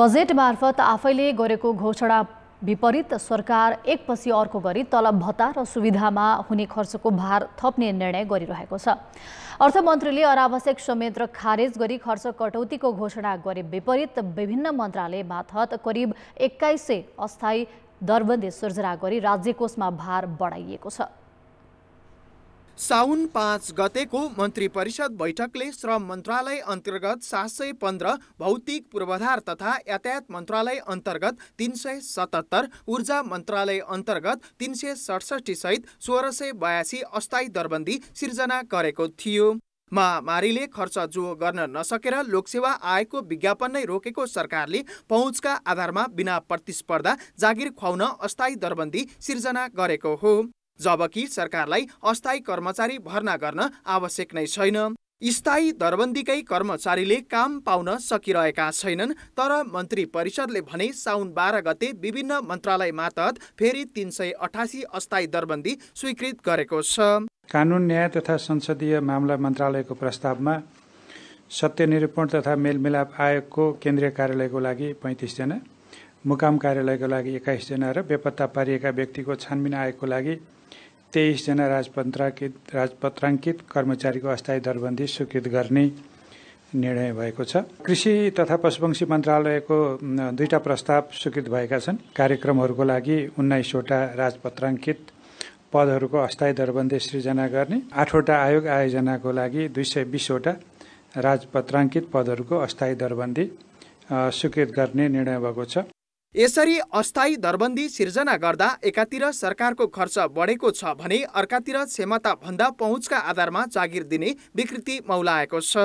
budget मार्फत आफैले गरेको घोषणा विपरीत सरकार एकपछि अर्को गरी तलब भत्ता र सुविधामा हुने खर्चको भार थप्ने निर्णय गरिरहेको छ अर्थमन्त्रीले अनावश्यक संयन्त्र खारेज गरी खर्च कटौतीको घोषणा गरे विपरीत विभिन्न मन्त्रालय मार्फत करिब एक्काइस सय अस्थायी दरबन्दी सिर्जना गरी राज्य कोषमा भार बढाइएको छ साउन पाँच गतेको मन्त्री परिषद बैठकले श्रम मन्त्रालय अन्तर्गत सात सय पन्ध्र भौतिक पूर्वाधार तथा यातायात मन्त्रालय अन्तर्गत तिन सय सतहत्तर ऊर्जा मन्त्रालय अन्तर्गत तिन सय सडसठी सहित सोह्र सय बयासी अस्थायी दरबन्दी सिर्जना गरेको थियो महामारीले खर्च जो गर्न नसकेर लोकसेवा आएको विज्ञापन नै रोकेको सरकारले पहुँचका आधारमा बिना प्रतिस्पर्धा जागिर खुवाउन अस्थायी दरबन्दी सिर्जना गरेको हो जबकि सरकारलाई अस्थायी कर्मचारी भर्ना गर्न आवश्यक नै छैन स्थायी दरबन्दीकै कर्मचारीले काम पाउन सकिरहेका छैनन् तर मन्त्री परिषदले भने साउन बाह्र गते विभिन्न मन्त्रालय मातहत फेरि तिन सय अठासी अस्थायी दरबन्दी स्वीकृत गरेको छ कानुन न्याय तथा संसदीय मामला मन्त्रालयको प्रस्तावमा सत्यनिरूपण तथा मेलमिलाप आयोगको केन्द्रीय कार्यालयको लागि पैँतिसजना मुकाम कार्यालयको लागि एक्काइसजना र बेपत्ता पारिएका व्यक्तिको छानबिन आएको लागि तेइसजना राजपत्राङ्कित राजपत्राङ्कित कर्मचारीको अस्थायी दरबन्दी स्वीकृत गर्ने निर्णय भएको छ कृषि तथा पशुवंशी मन्त्रालयको दुईवटा प्रस्ताव स्वीकृत भएका छन् कार्यक्रमहरूको लागि उन्नाइसवटा राजपत्राङ्कित पदहरूको अस्थायी दरबन्दी सृजना गर्ने आठवटा आयोग आयोजनाको लागि दुई सय बिसवटा राजपत्राङ्कित पदहरूको अस्थायी दरबन्दी स्वीकृत गर्ने निर्णय भएको छ यसरी अस्थायी दरबन्दी सिर्जना गर्दा एकातिर सरकारको खर्च बढेको छ भने अर्कातिर क्षमताभन्दा पहुँचका आधारमा जागिर दिने विकृति मौलाएको छ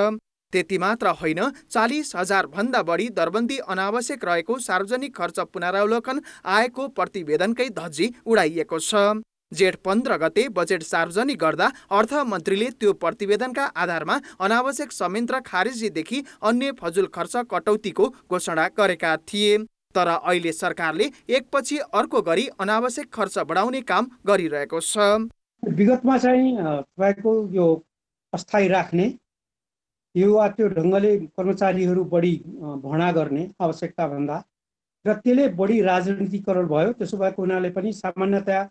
त्यति मात्र होइन चालिस भन्दा बढी दरबन्दी अनावश्यक रहेको सार्वजनिक खर्च पुनरावलोकन आएको प्रतिवेदनकै धज्जी उडाइएको छ जेठ पन्ध्र गते बजेट सार्वजनिक गर्दा अर्थमन्त्रीले त्यो प्रतिवेदनका आधारमा अनावश्यक संयन्त्र खारेजीदेखि अन्य फजुल खर्च कटौतीको घोषणा गरेका थिए तर अहिले सरकारले एकपछि अर्को गरी अनावश्यक खर्च बढाउने काम गरिरहेको छ विगतमा चाहिँ तपाईँको यो अस्थायी राख्ने यो वा त्यो ढङ्गले कर्मचारीहरू बढी भर्ना गर्ने आवश्यकताभन्दा र त्यसले बढी राजनीतिकरण भयो त्यसो भएको हुनाले पनि सामान्यतया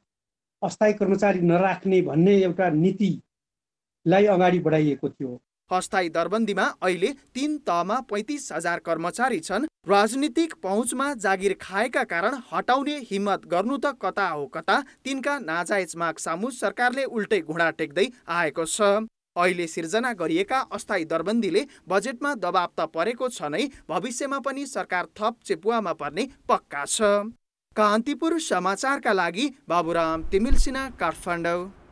अस्थायी कर्मचारी नराख्ने भन्ने एउटा नीतिलाई अगाडि बढाइएको थियो अस्थायी दरबन्दीमा अहिले तीन तहमा पैँतिस हजार कर्मचारी छन् राजनीतिक पहुँचमा जागिर खाएका कारण हटाउने हिम्मत गर्नु त कता हो कता तिनका नाजायज माग सामु सरकारले उल्टै घुँडा टेक्दै आएको छ अहिले सिर्जना गरिएका अस्थायी दरबन्दीले बजेटमा दबाव त परेको छ नै भविष्यमा पनि सरकार थप चेपुवामा पर्ने पक्का छ कान्तिपुर समाचारका लागि बाबुराम तिमिलसिना काठमाडौँ